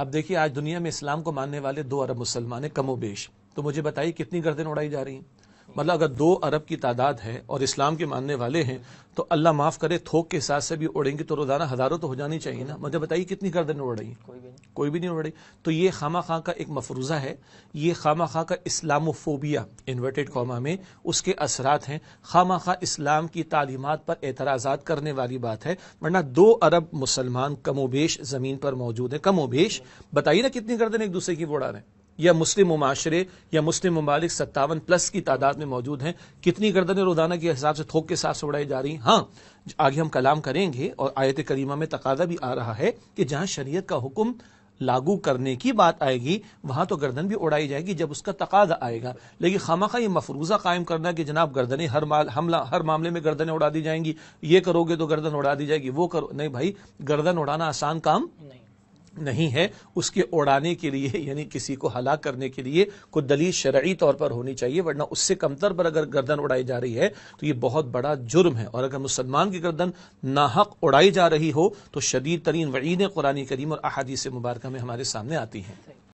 अब देखिए आज दुनिया में इस्लाम को मानने वाले दो अरब मुसलमान कमो बेश तो मुझे बताइए कितनी गर्दन उड़ाई जा रही है मतलब अगर दो अरब की तादाद है और इस्लाम के मानने वाले हैं तो अल्लाह माफ करे थोक के हिसाब से भी उड़ेंगी तो रोजाना हजारों तो हो जानी चाहिए ना मुझे बताइए कितनी गर्दन उड़ रही है कोई भी नहीं लड़ रही तो ये खामा खां का एक मफरूज़ा है ये खामा खां का इस्लामोफोबिया इन्वर्टेड कॉमा में उसके असरात हैं खामा खां इस्लाम की तालीमत पर एतराज़ात करने वाली बात है वरना दो अरब मुसलमान कमोबेश ज़मीन पर मौजूद हैं कमोबेश बताइए ना कितनी गर्दन एक दूसरे की वोड़ा रहे या मुस्लिम मुमाशरे या मुस्लिम ममालिक सत्तावन प्लस की तादाद में मौजूद हैं कितनी गर्दनें रोजाना के हिसाब से थोक के साथ से उड़ाई जा रही हैं हाँ आगे हम कलाम करेंगे और आयत करीमा में तकादा भी आ रहा है कि जहां शरीयत का हुक्म लागू करने की बात आएगी वहां तो गर्दन भी उड़ाई जाएगी जब उसका तकाजा आएगा लेकिन खामा खा ये मफरूजा कायम करना कि जनाब गर्दने हर माल हमला हर मामले में गर्दने उड़ा दी जाएंगी ये करोगे तो गर्दन उड़ा दी जाएगी वो करो नहीं भाई गर्दन उड़ाना आसान काम नहीं है उसके उड़ाने के लिए यानी किसी को हलाक करने के लिए कोई दलील शरा तौर पर होनी चाहिए वरना उससे कमतर पर अगर गर्दन उड़ाई जा रही है तो ये बहुत बड़ा जुर्म है और अगर मुसलमान की गर्दन नाहक उड़ाई जा रही हो तो शदीद तरीन वईद कुरानी करीम और अहादी से मुबारक में हमारे सामने आती हैं